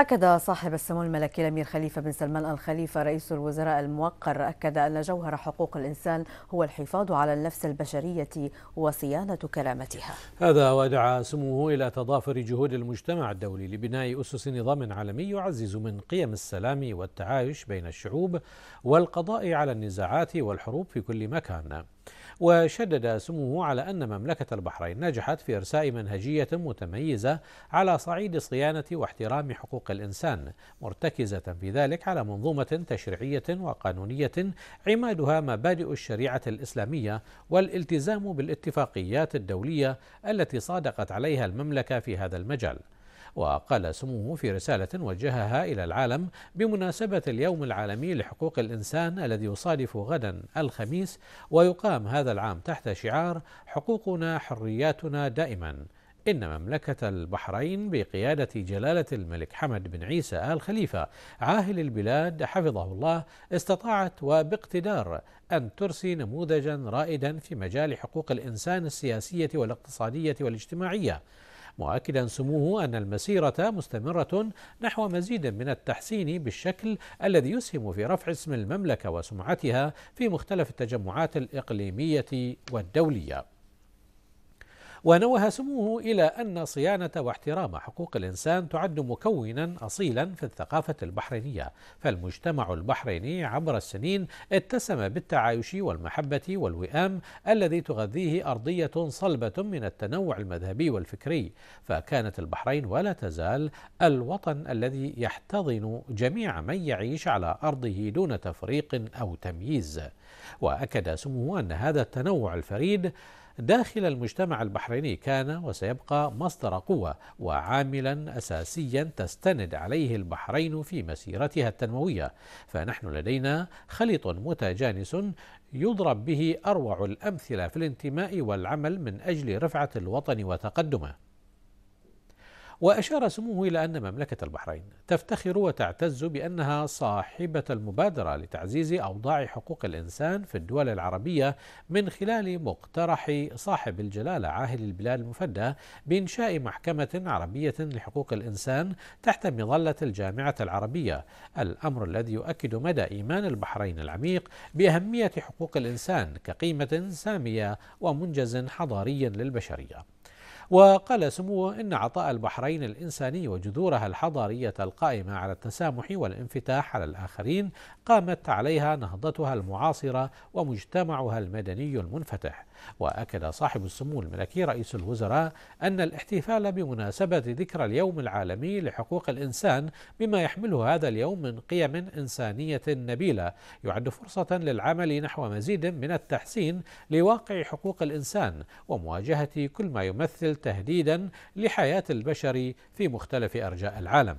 أكد صاحب السمو الملكي الأمير خليفة بن سلمان الخليفة رئيس الوزراء الموقر أكد أن جوهر حقوق الإنسان هو الحفاظ على النفس البشرية وصيانة كرامتها هذا ودعا سموه إلى تضافر جهود المجتمع الدولي لبناء أسس نظام عالمي يعزز من قيم السلام والتعايش بين الشعوب والقضاء على النزاعات والحروب في كل مكان وشدد سموه على أن مملكة البحرين نجحت في إرساء منهجية متميزة على صعيد صيانة واحترام حقوق الإنسان مرتكزة في ذلك على منظومة تشريعية وقانونية عمادها مبادئ الشريعة الإسلامية والالتزام بالاتفاقيات الدولية التي صادقت عليها المملكة في هذا المجال وقال سموه في رسالة وجهها إلى العالم بمناسبة اليوم العالمي لحقوق الإنسان الذي يصادف غدا الخميس ويقام هذا العام تحت شعار حقوقنا حرياتنا دائما إن مملكة البحرين بقيادة جلالة الملك حمد بن عيسى آل خليفة عاهل البلاد حفظه الله استطاعت وباقتدار أن ترسي نموذجا رائدا في مجال حقوق الإنسان السياسية والاقتصادية والاجتماعية مؤكدا سموه أن المسيرة مستمرة نحو مزيد من التحسين بالشكل الذي يسهم في رفع اسم المملكة وسمعتها في مختلف التجمعات الإقليمية والدولية ونوه سموه إلى أن صيانة واحترام حقوق الإنسان تعد مكونا أصيلا في الثقافة البحرينية فالمجتمع البحريني عبر السنين اتسم بالتعايش والمحبة والوئام الذي تغذيه أرضية صلبة من التنوع المذهبي والفكري فكانت البحرين ولا تزال الوطن الذي يحتضن جميع من يعيش على أرضه دون تفريق أو تمييز وأكد سموه أن هذا التنوع الفريد داخل المجتمع البحريني كان وسيبقى مصدر قوة وعاملا أساسيا تستند عليه البحرين في مسيرتها التنموية فنحن لدينا خليط متجانس يضرب به أروع الأمثلة في الانتماء والعمل من أجل رفعة الوطن وتقدمه وأشار سموه إلى أن مملكة البحرين تفتخر وتعتز بأنها صاحبة المبادرة لتعزيز أوضاع حقوق الإنسان في الدول العربية من خلال مقترح صاحب الجلالة عاهل البلاد المفدى بإنشاء محكمة عربية لحقوق الإنسان تحت مظلة الجامعة العربية الأمر الذي يؤكد مدى إيمان البحرين العميق بأهمية حقوق الإنسان كقيمة سامية ومنجز حضاري للبشرية وقال سموه إن عطاء البحرين الإنساني وجذورها الحضارية القائمة على التسامح والانفتاح على الآخرين قامت عليها نهضتها المعاصرة ومجتمعها المدني المنفتح وأكد صاحب السمو الملكي رئيس الوزراء أن الاحتفال بمناسبة ذكرى اليوم العالمي لحقوق الإنسان بما يحمله هذا اليوم من قيم إنسانية نبيلة يعد فرصة للعمل نحو مزيد من التحسين لواقع حقوق الإنسان ومواجهة كل ما يمثل تهديدا لحياة البشر في مختلف أرجاء العالم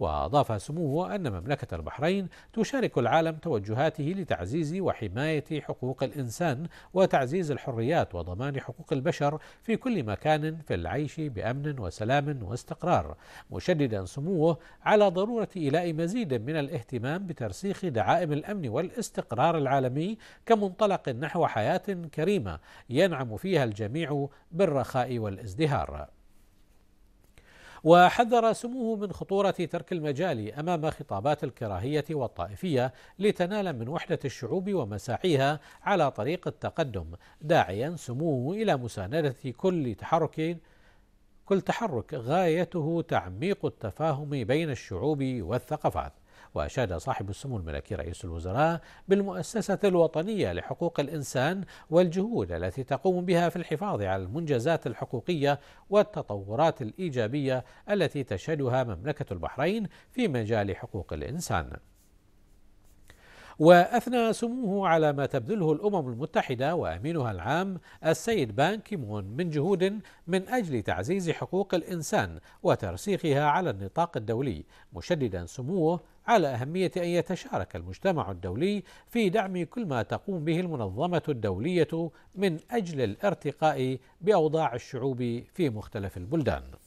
وأضاف سموه أن مملكة البحرين تشارك العالم توجهاته لتعزيز وحماية حقوق الإنسان وتعزيز الحريات وضمان حقوق البشر في كل مكان في العيش بأمن وسلام واستقرار مشددا سموه على ضرورة إيلاء مزيد من الاهتمام بترسيخ دعائم الأمن والاستقرار العالمي كمنطلق نحو حياة كريمة ينعم فيها الجميع بالرخاء والازدهار وحذر سموه من خطورة ترك المجال أمام خطابات الكراهية والطائفية لتنال من وحدة الشعوب ومساعيها على طريق التقدم داعيا سموه إلى مساندة كل تحرك كل تحرك غايته تعميق التفاهم بين الشعوب والثقافات وأشاد صاحب السمو الملكي رئيس الوزراء بالمؤسسة الوطنية لحقوق الإنسان والجهود التي تقوم بها في الحفاظ على المنجزات الحقوقية والتطورات الإيجابية التي تشهدها مملكة البحرين في مجال حقوق الإنسان وأثنى سموه على ما تبذله الأمم المتحدة وأمينها العام السيد بان كيمون من جهود من أجل تعزيز حقوق الإنسان وترسيخها على النطاق الدولي مشددا سموه على أهمية أن يتشارك المجتمع الدولي في دعم كل ما تقوم به المنظمة الدولية من أجل الارتقاء بأوضاع الشعوب في مختلف البلدان